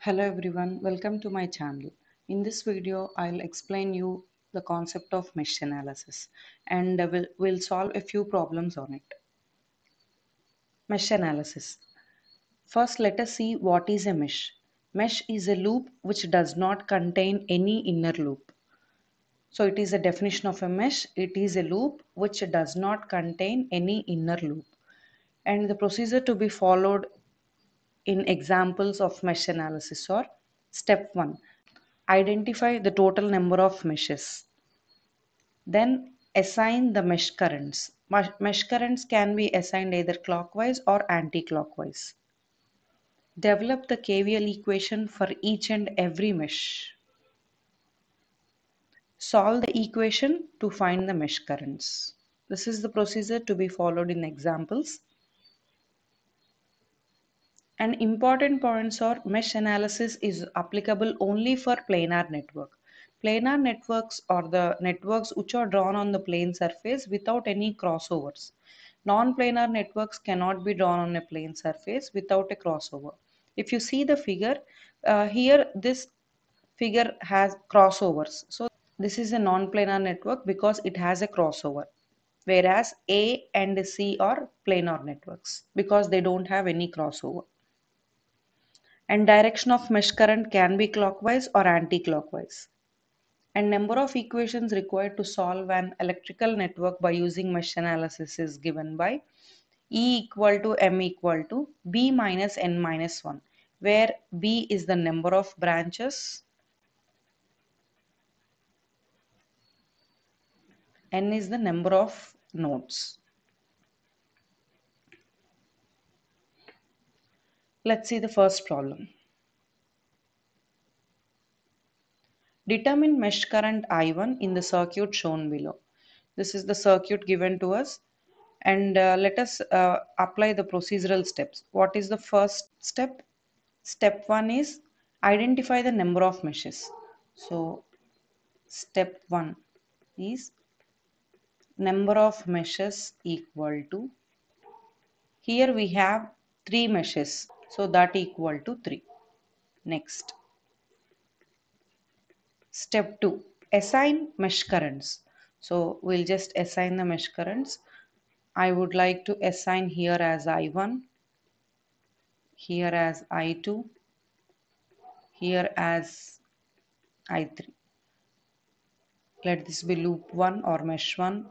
Hello everyone, welcome to my channel. In this video, I'll explain you the concept of mesh analysis and we'll, we'll solve a few problems on it. Mesh analysis. First, let us see what is a mesh. Mesh is a loop which does not contain any inner loop. So it is a definition of a mesh. It is a loop which does not contain any inner loop. And the procedure to be followed in examples of mesh analysis or step 1 identify the total number of meshes then assign the mesh currents mesh currents can be assigned either clockwise or anti-clockwise develop the KVL equation for each and every mesh solve the equation to find the mesh currents this is the procedure to be followed in examples an important point or mesh analysis is applicable only for planar network. Planar networks are the networks which are drawn on the plane surface without any crossovers. Non-planar networks cannot be drawn on a plane surface without a crossover. If you see the figure, uh, here this figure has crossovers. So this is a non-planar network because it has a crossover. Whereas A and C are planar networks because they don't have any crossover and direction of mesh current can be clockwise or anti-clockwise. And number of equations required to solve an electrical network by using mesh analysis is given by E equal to M equal to B minus N minus 1 where B is the number of branches N is the number of nodes. Let's see the first problem. Determine mesh current I1 in the circuit shown below. This is the circuit given to us and uh, let us uh, apply the procedural steps. What is the first step? Step 1 is identify the number of meshes. So step 1 is number of meshes equal to here we have three meshes so that equal to 3. Next. Step 2. Assign mesh currents. So we'll just assign the mesh currents. I would like to assign here as I1, here as I2, here as I3. Let this be loop 1 or mesh 1,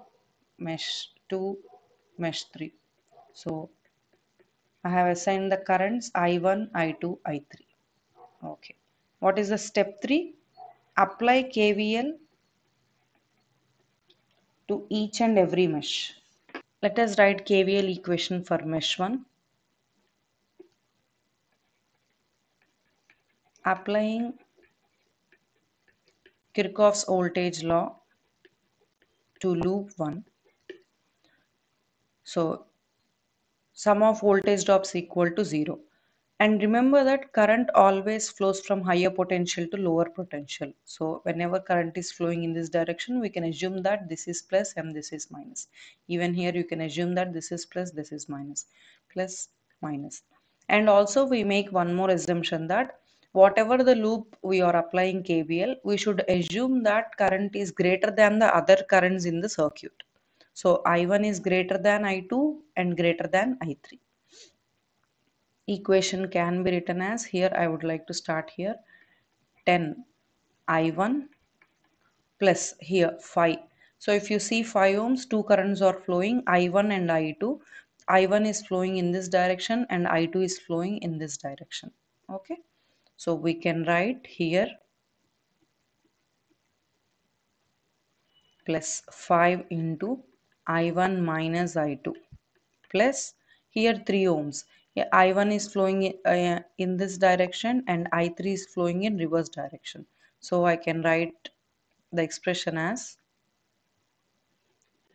mesh 2, mesh 3. So I have assigned the currents I1, I2, I3. Okay. What is the step 3? Apply KVL to each and every mesh. Let us write KVL equation for mesh 1. Applying Kirchhoff's voltage law to loop 1. So sum of voltage drops equal to 0. And remember that current always flows from higher potential to lower potential. So whenever current is flowing in this direction, we can assume that this is plus and this is minus. Even here you can assume that this is plus, this is minus, plus, minus. And also we make one more assumption that whatever the loop we are applying KVL, we should assume that current is greater than the other currents in the circuit. So I1 is greater than I2 and greater than I3. Equation can be written as here I would like to start here 10 I1 plus here 5. So if you see 5 ohms, two currents are flowing I1 and I2. I1 is flowing in this direction and I2 is flowing in this direction. Okay. So we can write here plus 5 into I1 minus I2 plus here 3 ohms. I1 is flowing uh, in, this direction and I3 is flowing in reverse direction. So I can write the expression as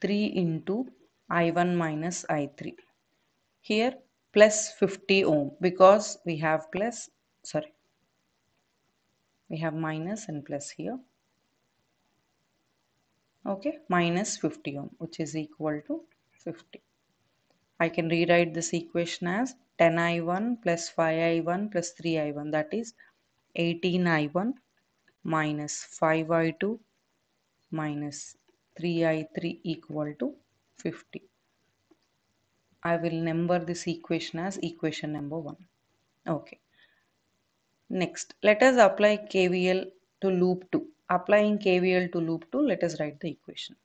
3 into I1 minus I3. Here plus 50 ohm because we have plus, sorry, we have minus and plus here okay minus 50 ohm which is equal to 50 I can rewrite this equation as 10i1 plus 5i1 plus 3i1 that is 18i1 minus 5i2 minus 3i3 equal to 50. I will number this equation as equation number 1. Okay. Next, let us apply KVL to loop 2. Applying KVL to loop 2, let us write the equation.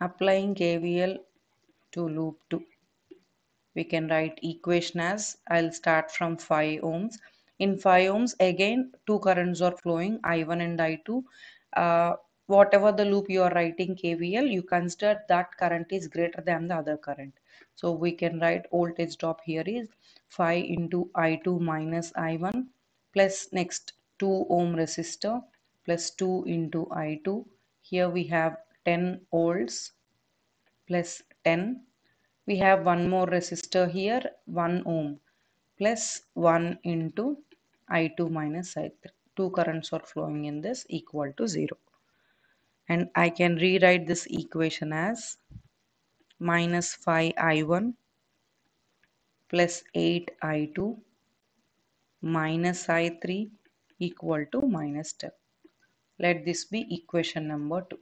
applying KVL to loop 2. We can write equation as I'll start from 5 ohms in 5 ohms again two currents are flowing i1 and i2 uh, whatever the loop you are writing kvl you consider that current is greater than the other current so we can write voltage drop here is 5 into i2 minus i1 plus next 2 ohm resistor plus 2 into i2 here we have 10 volts plus 10 we have one more resistor here 1 ohm plus 1 into I2 minus I3. Two currents are flowing in this equal to 0. And I can rewrite this equation as minus 5I1 plus 8I2 minus I3 equal to minus 10. Let this be equation number 2.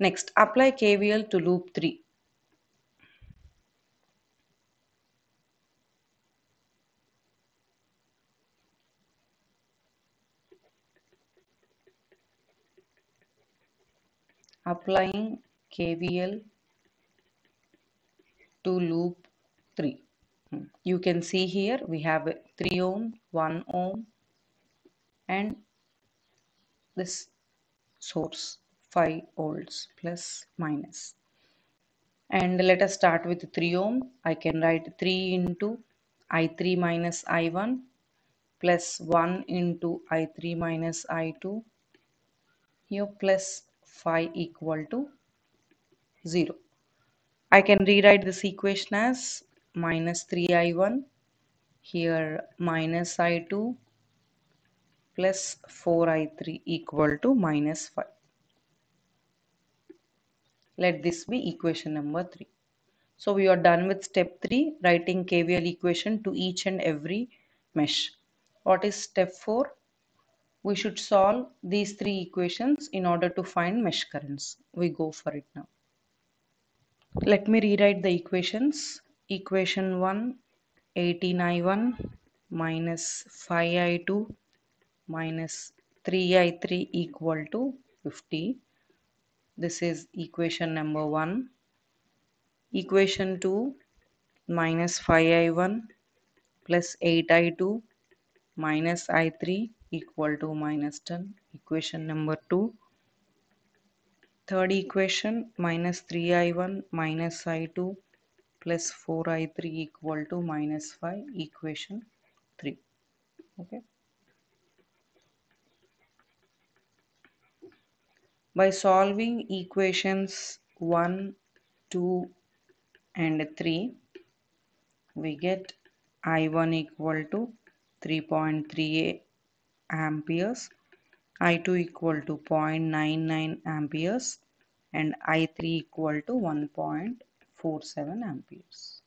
Next, apply KVL to loop 3. applying KVL to loop 3. Hmm. You can see here we have 3 ohm, 1 ohm and this source 5 volts plus minus. And let us start with 3 ohm. I can write 3 into I3 minus I1 plus 1 into I3 minus I2 here plus phi equal to 0. I can rewrite this equation as minus 3i1 here minus i2 plus 4i3 equal to minus 5. Let this be equation number 3. So we are done with step 3 writing KVL equation to each and every mesh. What is step 4? we should solve these three equations in order to find mesh currents. We go for it now. Let me rewrite the equations. Equation 1, 18i1 minus 5i2 minus 3i3 equal to 50. This is equation number 1. Equation 2, minus 5i1 plus 8i2 minus i3 equal to minus 10 equation number 2 third equation minus 3i1 minus i2 plus 4i3 equal to minus 5 equation 3 okay by solving equations 1 2 and 3 we get i1 equal to 3.38 amperes I2 equal to 0.99 amperes and I3 equal to 1.47 amperes.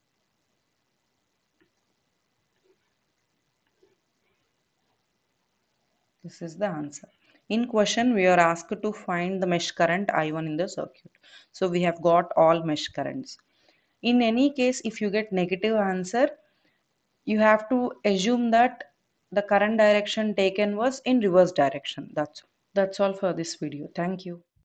This is the answer. In question, we are asked to find the mesh current I1 in the circuit. So we have got all mesh currents. In any case, if you get negative answer, you have to assume that the current direction taken was in reverse direction that's that's all for this video thank you